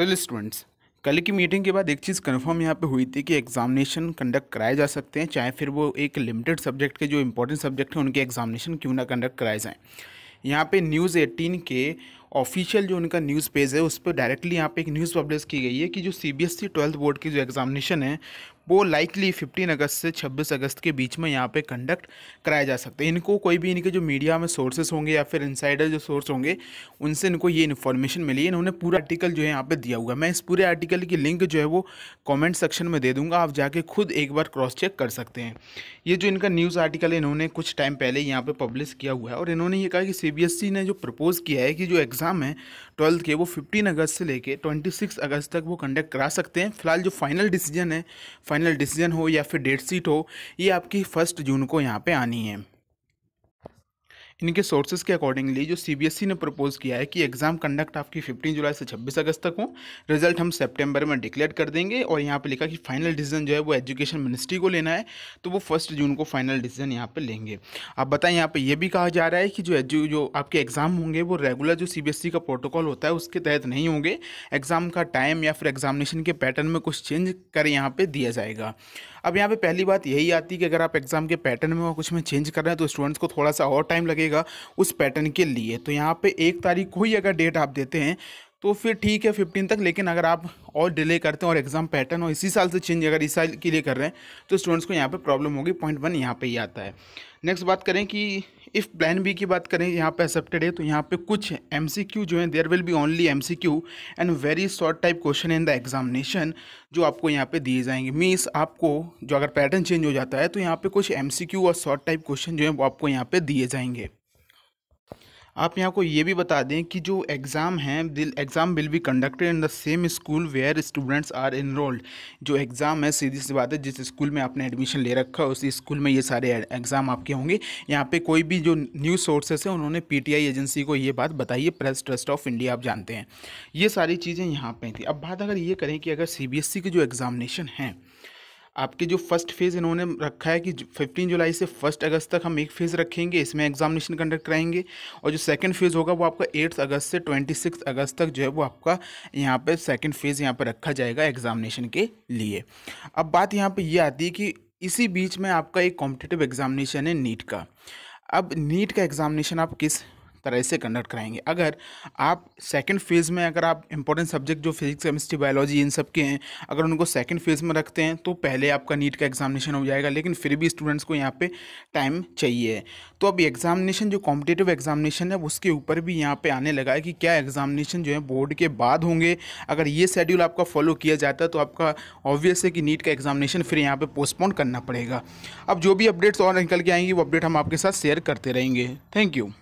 hello students कल की meeting के बाद एक चीज़ कंफर्म यहाँ पे हुई थी कि एग्जामिनेशन कंडक्ट कराए जा सकते हैं चाहे फिर वो एक लिमिटेड सब्जेक्ट के जो इंपॉर्टेंट सब्जेक्ट हैं उनके एग्जामिनेशन क्यों ना कंडक्ट कराए जाएँ यहाँ पे न्यूज़ एटीन के ऑफिशियल जो उनका न्यूज़ पेज है उस पर डायरेक्टली यहाँ पे एक न्यूज़ पब्लिश की गई है कि जो C B S E twelfth board की जो एग्जामिनेशन है वो लाइकली 15 अगस्त से 26 अगस्त के बीच में यहाँ पे कंडक्ट कराया जा सकते हैं इनको कोई भी इनके जो मीडिया में सोर्सेस होंगे या फिर इनसाइडर जो सोर्स होंगे उनसे इनको ये इन्फॉर्मेशन मिली है इन्होंने पूरा आर्टिकल जो है यहाँ पर दिया हुआ मैं इस पूरे आर्टिकल की लिंक जो है वो कॉमेंट सेक्शन में दे दूँगा आप जाके खुद एक बार क्रॉस चेक कर सकते हैं ये जो इनका न्यूज़ आर्टिकल है इन्होंने कुछ टाइम पहले यहाँ पर पब्लिश किया हुआ है और इन्होंने ये कहा कि सी e ने जो प्रपोज़ किया है कि जो एग्ज़ाम है ट्वेल्थ के वो फिफ्टीन अगस्त से लेकर ट्वेंटी अगस्त तक वो कंडक्ट करा सकते हैं फिलहाल जो फाइनल डिसीजन है फाइनल डिसीजन हो या फिर डेट शीट हो ये आपकी फर्स्ट जून को यहाँ पे आनी है इनके सोर्सेज के अकॉर्डिंगली जो सीबीएसई e ने प्रपोज किया है कि एग्ज़ाम कंडक्ट आपकी 15 जुलाई से 26 अगस्त तक हो रिजल्ट हम सितंबर में डिक्लेयर कर देंगे और यहाँ पे लिखा कि फाइनल डिसीजन जो है वो एजुकेशन मिनिस्ट्री को लेना है तो वो फर्स्ट जून को फाइनल डिसीजन यहाँ पर लेंगे आप बताएं यहाँ पर यह भी कहा जा रहा है कि जो एजु जो आपके एग्ज़ाम होंगे वो रेगुलर जो सी e का प्रोटोकॉल होता है उसके तहत नहीं होंगे एग्ज़ाम का टाइम या फिर एग्जामिनेशन के पैटर्न में कुछ चेंज कर यहाँ पर दिया जाएगा अब यहाँ पर पहली बात यही आती है कि अगर आप एग्ज़ाम के पैटर्न में कुछ में चेंज कर रहे हैं तो स्टूडेंट्स को थोड़ा सा और टाइम लगेगा रहेगा उस पैटर्न के लिए तो यहाँ पे एक तारीख को ही अगर डेट आप देते हैं तो फिर ठीक है फिफ्टीन तक लेकिन अगर आप और डिले करते हैं और एग्ज़ाम पैटर्न और इसी साल से चेंज अगर इस साल के लिए कर रहे हैं तो स्टूडेंट्स को यहाँ पे प्रॉब्लम होगी पॉइंट वन यहाँ पे ही आता है नेक्स्ट बात करें कि इफ़ प्लान बी की बात करें यहाँ पे एक्सेप्टेड है तो यहाँ पे कुछ एम जो है there will be only M and very short type question in the examination जो आपको यहाँ पे दिए जाएंगे मीन्स आपको जो अगर पैटर्न चेंज हो जाता है तो यहाँ पे कुछ एम और शॉर्ट टाइप क्वेश्चन जो है वो आपको यहाँ पे दिए जाएंगे आप यहाँ को ये भी बता दें कि जो एग्ज़ाम है the exam will be conducted in the same school where students are enrolled जो एग्ज़ाम है सीधी सी बात है जिस स्कूल में आपने एडमिशन ले रखा उसी स्कूल में ये सारे एग्ज़ाम आपके होंगे यहाँ पे कोई भी जो न्यूज़ सोर्सेस है उन्होंने पीटीआई एजेंसी को ये बात बताई है प्रेस ट्रस्ट ऑफ इंडिया आप जानते हैं ये सारी चीज़ें यहाँ पर थी अब बात अगर ये करें कि अगर सी e की जो एग्ज़ामिनेशन है आपके जो फर्स्ट फेज़ इन्होंने रखा है कि 15 जुलाई से फर्स्ट अगस्त तक हम एक फेज़ रखेंगे इसमें एग्जामिनेशन कंडक्ट कराएंगे और जो सेकंड फेज़ होगा वो आपका एट्थ अगस्त से ट्वेंटी सिक्स अगस्त तक जो है वो आपका यहाँ पर सेकेंड फेज़ यहाँ पर रखा जाएगा एग्जामिनेशन के लिए अब बात यहाँ पर ये यह आती है कि इसी बीच में आपका एक कॉम्पिटेटिव एग्जामिनेशन है नीट का अब नीट का एग्जामिनेशन आप किस तरह से कंडक्ट कराएंगे अगर आप सेकेंड फेज़ में अगर आप इंपॉर्टेंट सब्जेक्ट जो फिजिक्स केमिस्ट्री बायोलॉजी इन सब के हैं अगर उनको सेकेंड फेज़ में रखते हैं तो पहले आपका नीट का एग्जामिनेशन हो जाएगा लेकिन फिर भी स्टूडेंट्स को यहाँ पर टाइम चाहिए तो अब एग्जामिनेशन जो कॉम्पिटेटिव एग्जामिनेशन है उसके ऊपर भी यहाँ पर आने लगा है कि क्या एग्जामिनेशन जो है बोर्ड के बाद होंगे अगर ये शेड्यूल आपका फॉलो किया जाता है तो आपका ऑब्वियस है कि नीट का एग्जामिनेशन फिर यहाँ पर पोस्टपोन करना पड़ेगा अब जो भी अपडेट्स और निकल के आएंगे वो अपडेट हम आपके साथ शेयर करते रहेंगे थैंक यू